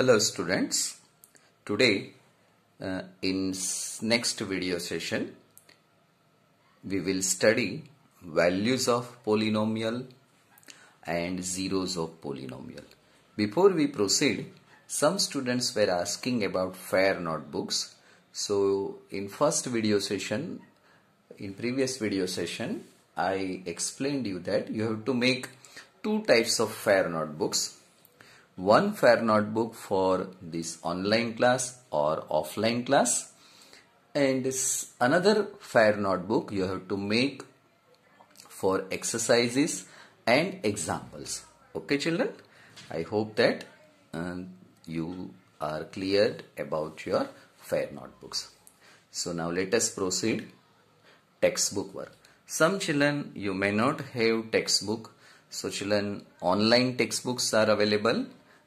Hello students. Today uh, in next video session we will study values of polynomial and zeros of polynomial. Before we proceed some students were asking about FAIR notebooks. So in first video session in previous video session I explained you that you have to make two types of FAIR notebooks one fair notebook for this online class or offline class and another fair notebook you have to make for exercises and examples okay children i hope that um, you are cleared about your fair notebooks so now let us proceed textbook work some children you may not have textbook so children online textbooks are available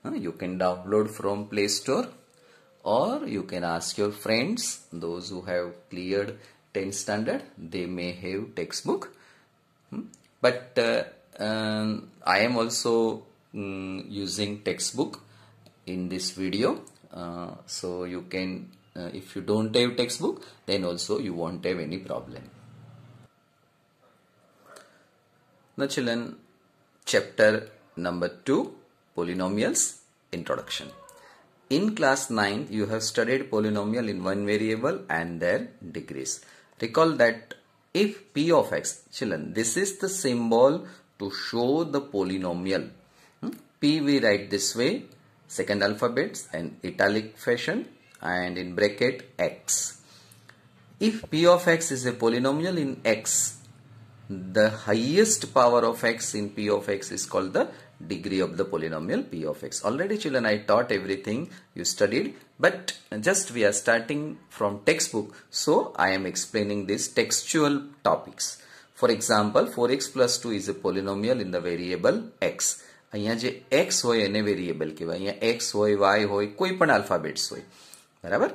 you can download from play store or you can ask your friends those who have cleared 10 standard they may have textbook hmm? but uh, um, i am also um, using textbook in this video uh, so you can uh, if you don't have textbook then also you won't have any problem now children chapter number 2 Polynomials Introduction. In class 9, you have studied polynomial in one variable and their degrees. Recall that if p of x, children, this is the symbol to show the polynomial. Hmm? p we write this way, second alphabets in italic fashion and in bracket x. If p of x is a polynomial in x, the highest power of x in p of x is called the degree of the polynomial p of x. Already children I taught everything you studied but just we are starting from textbook so I am explaining these textual topics. For example 4x plus 2 is a polynomial in the variable x. અહીંયા જે x હોય એને variable કહેવાય અહીંયા x હોય Y હોય કોઈ પણ આલ્ફાબેટ્સ હોય બરાબર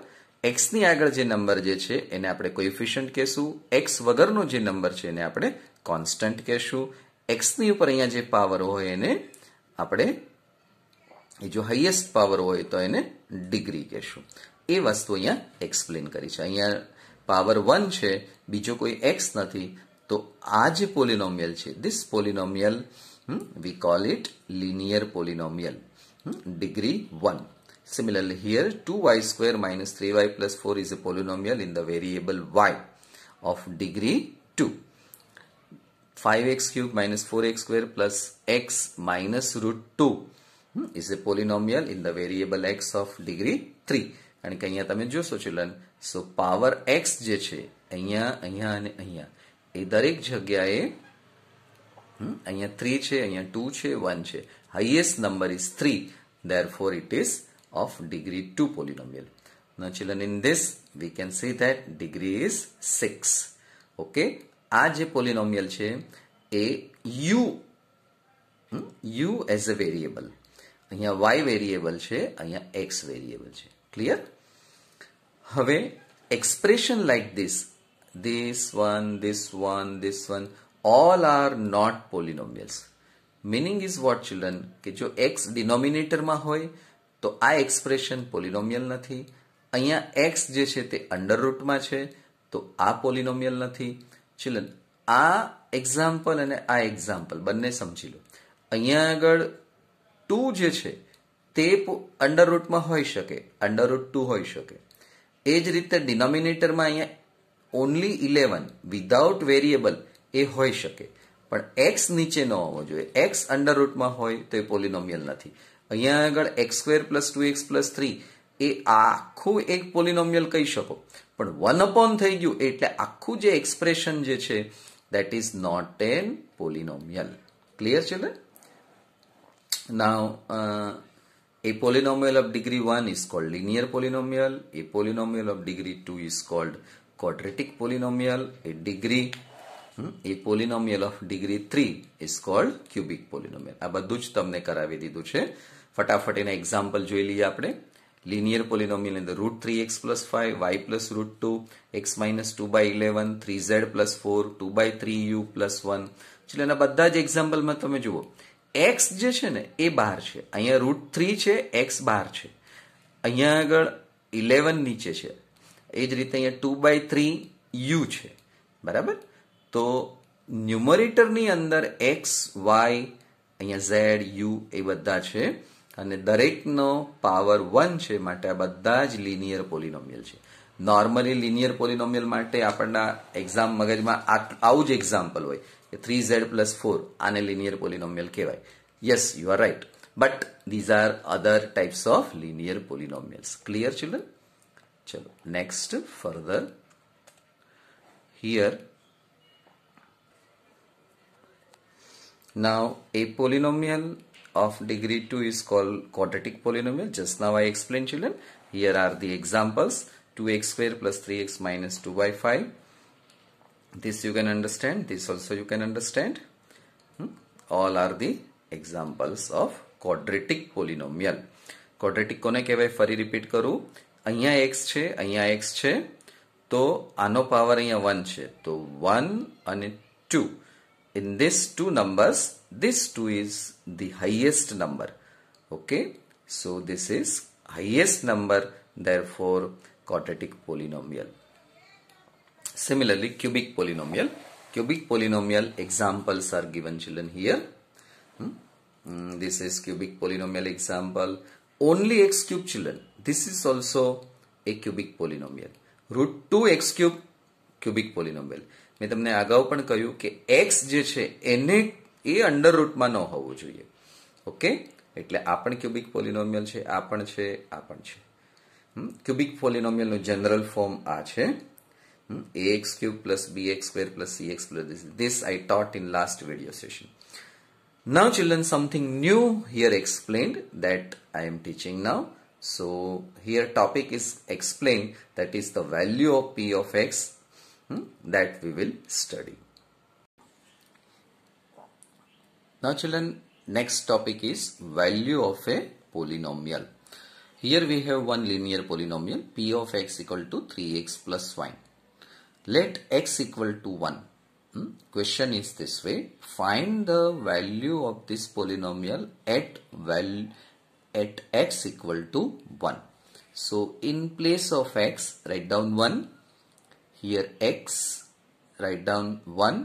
એક્સની આગળ જે નંબર જે છે એને આપણે કોઇફિશિયન્ટ કહેશું એક્સ વગરનો જે નંબર છે એને આપણે કોન્સ્ટન્ટ કહેશું એક્સની ઉપર અહીંયા જે પાવર હોય એને આપણે એ જો હાઈએસ્ટ પાવર હોય તો એને ડિગ્રી કહેશું એ વસ્તુ અહીંયા એક્સપ્લેન કરી છે અહીંયા પાવર વન છે બીજો કોઈ એક્સ નથી તો આ જે પોલિનોમિયલ છે this polynomial we call it linear polynomial degree one similarly here two y square minus three y plus four is a polynomial in the variable y of degree two 5x cube minus 4x square plus x minus root 2 hmm, is a polynomial in the variable x of degree 3 કારણ કે અહીંયા તમે જોશો children સો power x જે છે અહીંયા અહીંયા અને અહીંયા એ દરેક જગ્યાએ અહીંયા થ્રી છે અહીંયા ટુ છે વન છે highest number is three therefore it is of degree two polynomial Now children in this we can see that degree is 6. Okay આ જે પોલિનોમિયલ છે એ you you as a variable અહીંયા y variable છે અહીંયા x variable છે clear હવે expression like this this one this one this one all are not polynomials meaning is what children કે જો એક્સ ડિનોમિનેટરમાં હોય તો આ એક્સપ્રેશન પોલિનોમિયલ નથી અહીંયા એક્સ જે છે તે અંડર રૂટમાં છે તો આ પોલિનોમિયલ નથી ચિલ્ડ્રન આ એક્ઝામ્પલ અને આ એક્ઝામ્પલ બંને સમજી લો અહીંયા આગળ ટુ જે છે તે અંડર રૂટમાં હોઈ શકે અંડર રૂટ ટુ હોઈ શકે એ જ રીતે ડિનોમિનેટરમાં અહીંયા ઓનલી ઇલેવન વિધાઉટ વેરિયેબલ એ હોઈ શકે પણ એક્સ નીચે ન હોવો જોઈએ એક્સ અંડર રૂટમાં હોય તો એ પોલિનોમિયલ નથી અહીંયા આગળ x square plus two x plus three એ આખું એક પોલિનોમિયલ કહી શકો પણ વન અપોન થઈ ગયું એટલે આખું જે એક્સપ્રેશન જે છે that is not an polynomial clear છે ને now A polynomial of degree 1 is called linear polynomial. A polynomial of degree 2 is called quadratic polynomial. A degree a polynomial of degree three is called cubic polynomial આ બધું જ તમને કરાવી દીધું છે ફટાફટ એના એક્ઝામ્પલ જોઈ લઈએ આપણે linear polynomial in the root 3x plus 5, y plus root 2, x minus 2 by 11, 3z plus 4, 2 by 3u plus 1. ચલો એના બધા જ એક્ઝામ્પલમાં તમે જુઓ એક્સ જે છે ને એ બહાર છે અહીંયા રૂટ થ્રી છે એક્સ બહાર છે અહીંયા આગળ ઇલેવન નીચે છે એ જ રીતે અહીંયા ટુ બાય થ્રી યુ છે બરાબર તો ન્યુમરેટરની અંદર એક્સ વાય અહીંયા ઝેડ યુ એ બધા છે અને દરેકનો પાવર વન છે માટે આ બધા જ લિનિયર પોલિનોમિયલ છે નોર્મલી લિનિયર પોલિનોમિયલ માટે આપણના એક્ઝામ મગજમાં આવું જ એક્ઝામ્પલ હોય કે થ્રી ઝેડ પ્લસ ફોર આને લિનિયર પોલિનોમિયલ કહેવાય yes you are right but these are other types of linear polynomials clear children ચલો next further here now a polynomial of degree 2 is called quadratic polynomial. Just now I explained children. Here are the examples. 2x square plus 3x minus 2 by 5. This you can understand. This also you can understand. Hmm? All are the examples of quadratic polynomial. Quadratic કોને કહેવાય ફરી repeat કરું અહીંયા x છે અહીંયા x છે તો આનો પાવર અહીંયા વન છે તો વન અને two in this two numbers, this 2 is the highest number. Okay, so this is highest number, therefore quadratic polynomial. Similarly, cubic polynomial. Cubic polynomial examples are given children here. Hmm? hmm this is cubic polynomial example. Only x cube children. This is also a cubic polynomial. Root 2 x cube cubic polynomial. મેં તમને અગાઉ પણ કહ્યું કે x જે છે એને એ under રૂટમાં ન હોવું જોઈએ ઓકે એટલે આ પણ ક્યુબિક પોલિનોમિયલ છે આ પણ છે આ પણ છે ક્યુબિક પોલિનોમિયલનું જનરલ ફોર્મ આ છે a x cube plus b x square plus c x plus this I taught in last video session Now children something new here explained that I am teaching now. So here topic is explain that is the value of p of x hmm, that we will study. Now children, next topic is value of a polynomial. Here we have one linear polynomial p of x equal to 3x plus 1. Let x equal to 1. Hmm? Question is this way. Find the value of this polynomial at val at x equal to 1. So in place of x write down 1 here x write down 1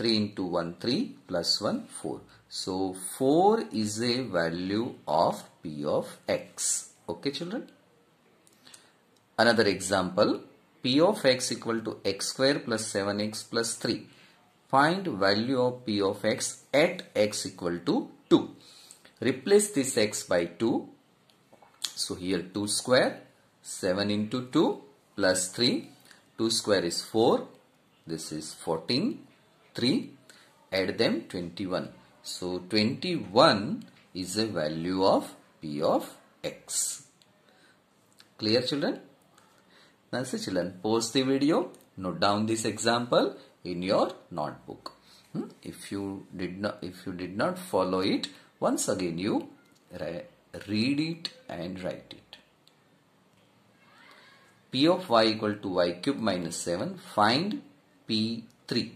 3 into 1 3 plus 1 4 so 4 is a value of p of x okay children another example p of x equal to x square plus 7x plus 3 find value of p of x at x equal to 2 replace this x by 2 so here 2 square 7 into 2 plus 3 2 square is 4. This is 14. 3. Add them 21. So 21 is a value of P of X. Clear children? Now see children, pause the video. Note down this example in your notebook. Hmm? If you did not, if you did not follow it, once again you read it and write it. P of y equal to y cube minus 7. Find P3.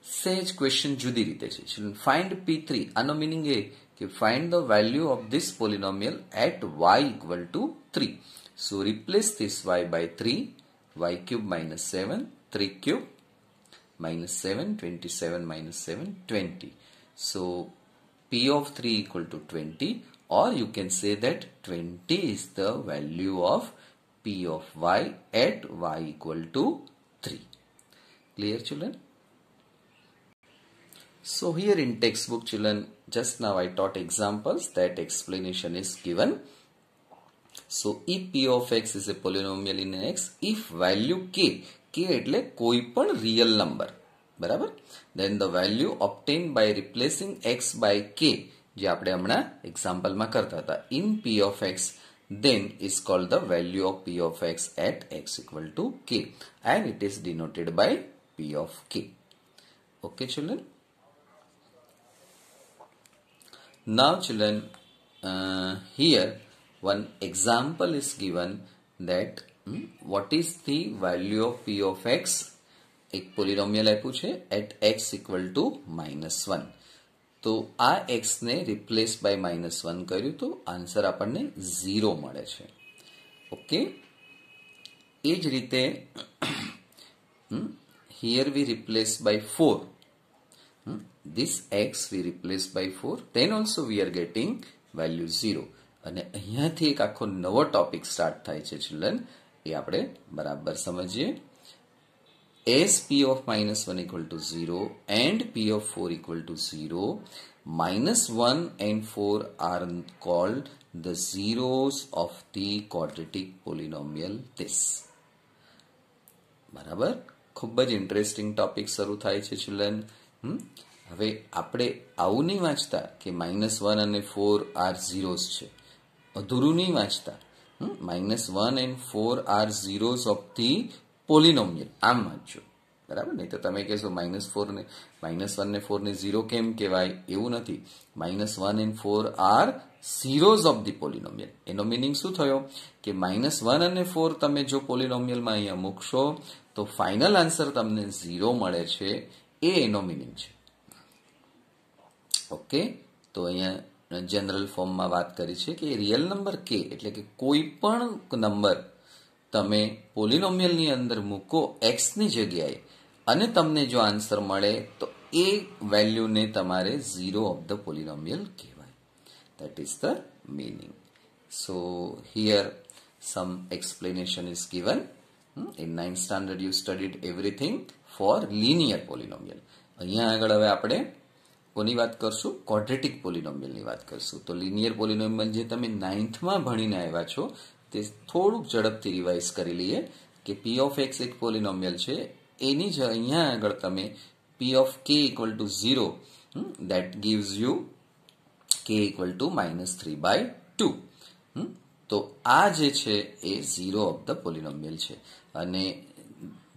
Sage question judi rite Children, find P3. Ano meaning a find the value of this polynomial at y equal to 3. So replace this y by 3. y cube minus 7. 3 cube minus 7. 27 minus 7. 20. So P of 3 equal to 20. Or you can say that 20 is the value of P of y at y equal to 3. Clear children? So here in textbook children, just now I taught examples that explanation is given. So if P of x is a polynomial in x, if value k, k એટલે કોઈ પણ real number બરાબર then the value obtained by replacing x by k જે આપણે હમણાં એક્ઝામ્પલમાં કરતા હતા in P of x then is called the value of p of x at x equal to k and it is denoted by p of k. Okay children. Now children uh, here one example is given that hmm, what is the value of p of x? A polynomial, I આપ્યું છે at x equal to તો આ એક્સને replace by minus one કર્યું તો answer આપણને zero મળે છે ઓકે એ જ રીતે here we replace by four this x we replace by 4 then also we are getting value zero અને અહીંયાથી એક આખો નવો ટોપિક સ્ટાર્ટ થાય છે ચિલ્ડ્રન એ આપણે બરાબર સમજીએ as p of minus 1 equal to 0 and p of 4 equal to 0 minus 1 and 4 are called the zeros of the quadratic polynomial this બરાબર ખૂબ જ ઇન્ટરેસ્ટિંગ ટોપિક શરૂ થાય છે ચિલ્ડ્રન હવે આપણે આવું નહીં વાંચતા કે માઇનસ વન અને ફોર આર ઝીરોઝ છે અધૂરું નહીં વાંચતા minus one and four are zeros of the polynomial આમ વાંચજો બરાબર નહીં તો તમે કહેશો માઇનસ ફોરને માઇનસ વન વનને ફોરને ઝીરો કેમ કહેવાય એવું નથી minus one and four are zeros of the polynomial એનો મિનિંગ શું થયો કે માઇનસ વન અને ફોર તમે જો પોલિનોમિયલમાં અહીંયા મૂકશો તો ફાઇનલ આન્સર તમને ઝીરો મળે છે એ એનો મિનિંગ છે ઓકે તો અહીંયા જનરલ ફોર્મમાં વાત કરી છે કે રિયલ નંબર કે એટલે કે કોઈ પણ નંબર તમે પોલિનોમિયલની અંદર મૂકો એક્સની જગ્યાએ અને તમને જો આન્સર મળે તો એ વેલ્યુને તમારે ઝીરો ઓફ ધ પોલિનોમિયલ કહેવાય that is the meaning so here some explanation is given in ninth standard you studied everything for linear polynomial અહીંયા આગળ હવે આપણે કોની વાત કરશું ક્વોડ્રેટિક પોલિનોમિયલની વાત કરશું તો લિનિયર પોલિનોમિયલ જે તમે નાઇન્થમાં ભણીને આવ્યા છો તે થોડુંક ઝડપથી રિવાઇઝ કરી લઈએ કે પી ઓફ એક્સ એક પોલિનોમિયલ છે એની જ અહીંયા આગળ તમે p of k equal to zero that gives you k equal to minus three by two તો આ જે છે એ ઝીરો ઓફ ધ પોલિનોમિયલ છે અને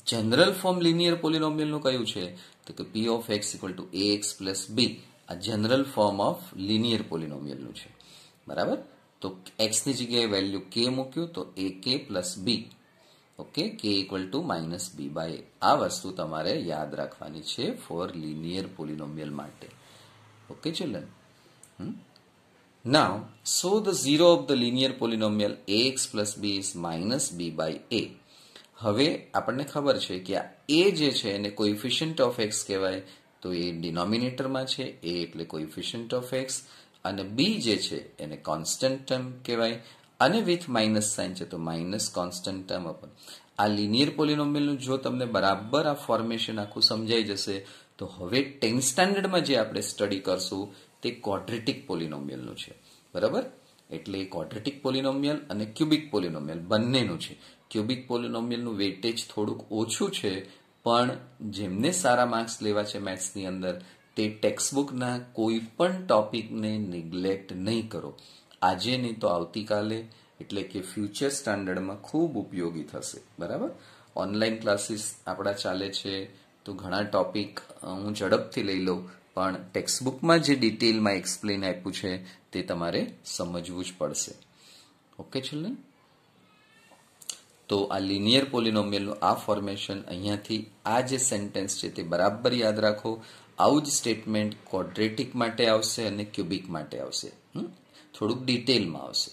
જનરલ ફોર્મ લિનિયર પોલિનોમિયલનું કયું છે તો કે p of x equal to a x plus b આ જનરલ ફોર્મ ઓફ લિનિયર પોલિનોમિયલનું છે બરાબર તો એક્સની જગ્યાએ વેલ્યુ કે મૂક્યું તો a k plus b okay k equal to minus b by આ વસ્તુ તમારે યાદ રાખવાની છે ફોર લિનિયર પોલિનોમિયલ માટે okay children now so the zero of the linear polynomial x plus b is minus b by a હવે આપણને ખબર છે કે આ એ જે છે એને કોઇફિશિયન્ટ ઓફ એક્સ કહેવાય તો એ ડિનોમિનેટરમાં છે એ એટલે કોઇફિશિયન્ટ ઓફ એક્સ અને બી જે છે એને કોન્સ્ટન્ટ ટર્મ કહેવાય અને વિથ માઇનસ સાઇન છે તો માઇનસ કોન્સ્ટન્ટ ટર્મ અપન આ લિનિયર પોલિનોમિયલનું જો તમને બરાબર આ ફોર્મેશન આખું સમજાઈ જશે તો હવે ટેન્થ સ્ટાન્ડર્ડમાં જે આપણે સ્ટડી કરશું તે ક્વોડ્રેટિક પોલિનોમિયલનું છે બરાબર એટલે ક્વોડ્રેટિક પોલિનોમિયલ અને ક્યુબિક પોલિનોમિયલ બંનેનું છે ક્યુબિક પોલિનોમિયલનું વેટેજ થોડુંક ઓછું છે પણ જેમને સારા માર્ક્સ લેવા છે મેથ્સની અંદર તે ટેક્સ્ટબુકના કોઈ પણ ટોપિકને નિગ્લેક્ટ નહીં કરો આજે નહીં તો આવતીકાલે એટલે કે ફ્યુચર સ્ટાન્ડર્ડમાં ખૂબ ઉપયોગી થશે બરાબર ઓનલાઈન ક્લાસીસ આપણા ચાલે છે તો ઘણા ટોપિક હું ઝડપથી લઈ લઉં પણ ટેક્સ્ટબુકમાં જે ડિટેલમાં એક્સપ્લેન આપ્યું છે તે તમારે સમજવું જ પડશે ઓકે છેલ્લે તો આ લિનિયર પોલિનોમિયલનું આ ફોર્મેશન અહીંયાથી આ જે સેન્ટેન્સ છે તે બરાબર યાદ રાખો આવું જ સ્ટેટમેન્ટ ક્વોડ્રેટિક માટે આવશે અને ક્યુબિક માટે આવશે થોડુંક ડિટેલમાં આવશે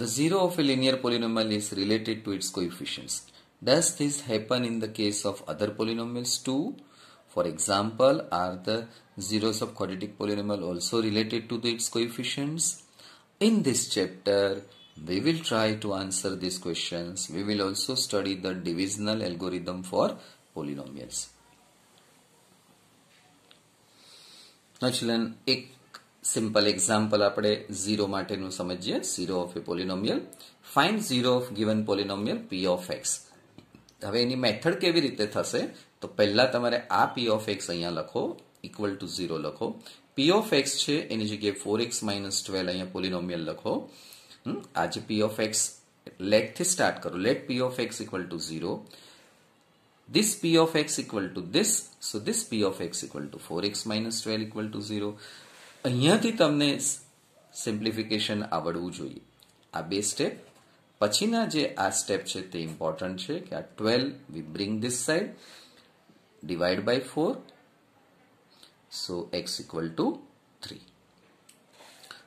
the zero of a linear polynomial is related to its coefficients Does this happen in the case of other polynomials too? For example, are the zeros of quadratic polynomial also related to its coefficients? In this chapter, We will try to answer these questions. We will also study the divisional algorithm for polynomials. ચલન એક simple example આપણે zero માટેનું સમજીએ zero of a polynomial fine zero of given polynomial p of x હવે એની method કેવી રીતે થશે તો પહેલા તમારે આ પી ઓફ એક્સ અહીંયા લખો ઇક્વલ ટુ ઝીરો લખો પી ઓફ એક્સ છે એની જગ્યાએ ફોર એક્સ માઇનસ ટ્વેલ્વ અહીંયા પોલિનોમિયલ લખો આજે પી ઓફ એક્સ થી સ્ટાર્ટ કરું let p of x equal to zero this p of x equal to this so this p of x to four x minus 12 equal to zero અહીંયાથી તમને simplification આવડવું જોઈએ આ બે step પછીના જે આ સ્ટેપ છે તે ઇમ્પોર્ટન્ટ છે કે આ twelve we bring this side divide by four so x equal to three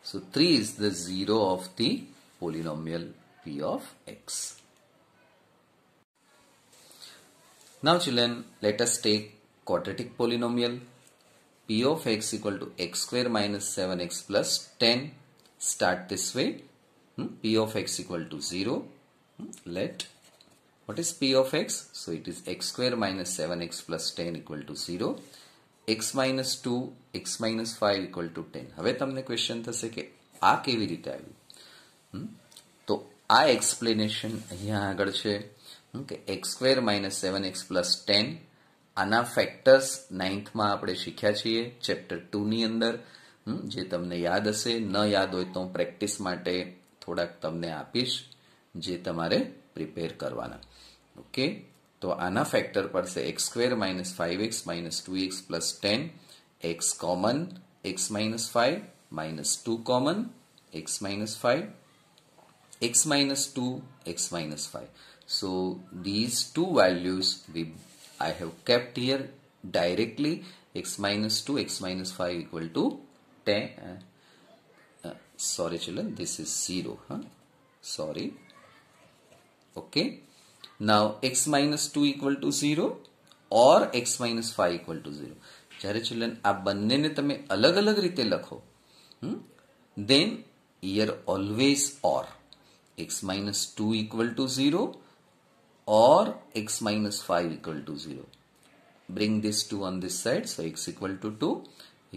So 3 is the 0 of the polynomial p of x. Now children, let us take quadratic polynomial p of x equal to x square minus 7x plus 10. Start this way. Hmm, p of x equal to 0. Hmm, let what is p of x? So it is x square minus 7x plus 10 equal to 0. X minus two x minus five equal to ten હવે તમને question થશે કે આ કેવી રીતે આવ્યું તો આ એક્સપ્લેનેશન અહીંયા આગળ છે કે x square minus seven x plus ten આના ફેક્ટર્સ નાઇન્થમાં આપણે શીખ્યા છીએ ચેપ્ટર ટુની અંદર જે તમને યાદ હશે ન યાદ હોય તો હું પ્રેક્ટિસ માટે થોડાક તમને આપીશ જે તમારે પ્રિપેર કરવાના ઓકે તો આના ફેક્ટર પડશે x square minus five x minus two x plus ten x common x minus five minus two common x minus five x minus two x minus five so these two values we I have kept here directly x minus two x minus five equal to ten sorry children this is 0 હા sorry okay now x minus 2 equal to 0 or x minus 5 equal to 0 જ્યારે children આ બંનેને તમે અલગ અલગ રીતે લખો then you're always or x minus 2 equal to 0 or x minus 5 equal to 0 bring this 2 on this side so x equal to 2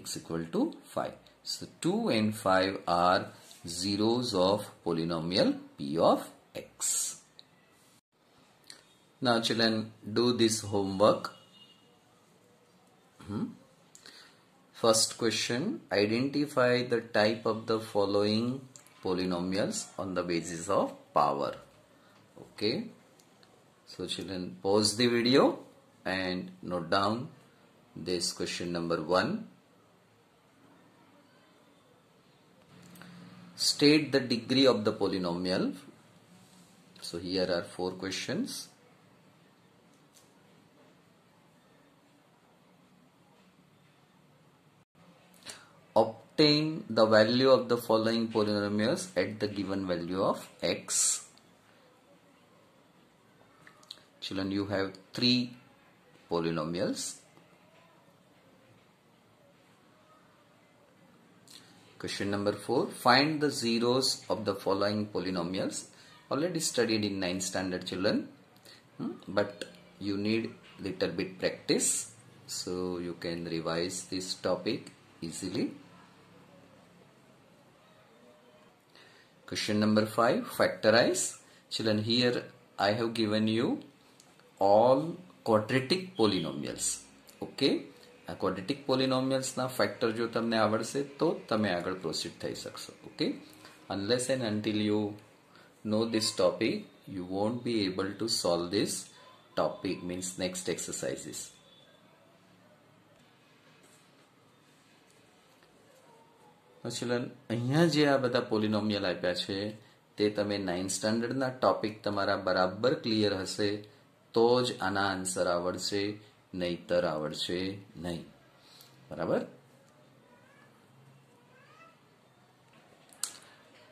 x equal to 5 so 2 and 5 are zeros of polynomial p of x Now children do this homework. Hmm. First question, identify the type of the following polynomials on the basis of power. Okay. So children pause the video and note down this question number 1. State the degree of the polynomial. So here are four questions. obtain the value of the following polynomials at the given value of x. Children, you have three polynomials. Question number 4. Find the zeros of the following polynomials. Already studied in 9th standard children. Hmm, but you need little bit practice. So you can revise this topic easily. Question number 5 factorize. Children here I have given you all quadratic polynomials. Okay. આ quadratic પોલિનોમિયલ્સના factor જો તમને આવડશે તો તમે આગળ proceed થઈ શકશો okay unless and until you know this topic you won't be able to solve this topic means next exercises ચલન અહીંયા જે આ બધા પોલિનોમિયલ આપ્યા છે તે તમે નાઇન્થ સ્ટાન્ડર્ડના ટોપિક તમારા બરાબર ક્લિયર હશે તો જ આના આન્સર આવડશે નહીતર આવડશે નહીં બરાબર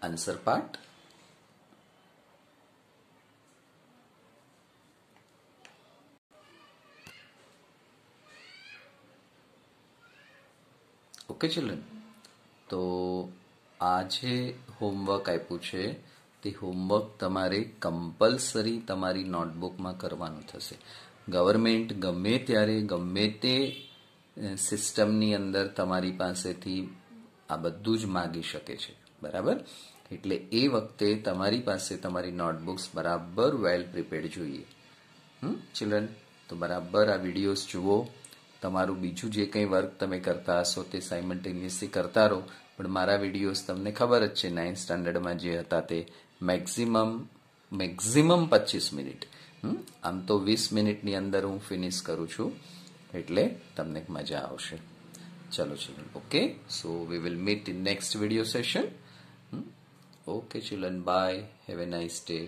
આન્સર પાર્ટ ઓકે ચિલ્ડ્રન તો આ જે હોમવર્ક આપ્યું છે તે હોમવર્ક તમારે કમ્પલસરી તમારી નોટબુકમાં કરવાનું થશે ગવર્મેન્ટ ગમે ત્યારે ગમે તે સિસ્ટમની અંદર તમારી પાસેથી આ બધું જ માગી શકે છે બરાબર એટલે એ વખતે તમારી પાસે તમારી નોટબુક્સ બરાબર વેલ પ્રિપેર્ડ જોઈએ હમ ચિલ્ડ્રન તો બરાબર આ વિડીયોઝ જુઓ તમારું બીજું જે કંઈ વર્ક તમે કરતા હશો તે સાઇમલ્ટેનિયસલી કરતા રહો પણ મારા વિડીયોઝ તમને ખબર જ છે નાઇન્થ સ્ટાન્ડર્ડમાં જે હતા તે મેક્ઝિમમ મેક્ઝિમમ પચીસ મિનિટ આમ તો વીસ મિનિટની અંદર હું ફિનિશ કરું છું એટલે તમને મજા આવશે ચલો ચલો okay so we will meet in next video session okay children bye have a nice day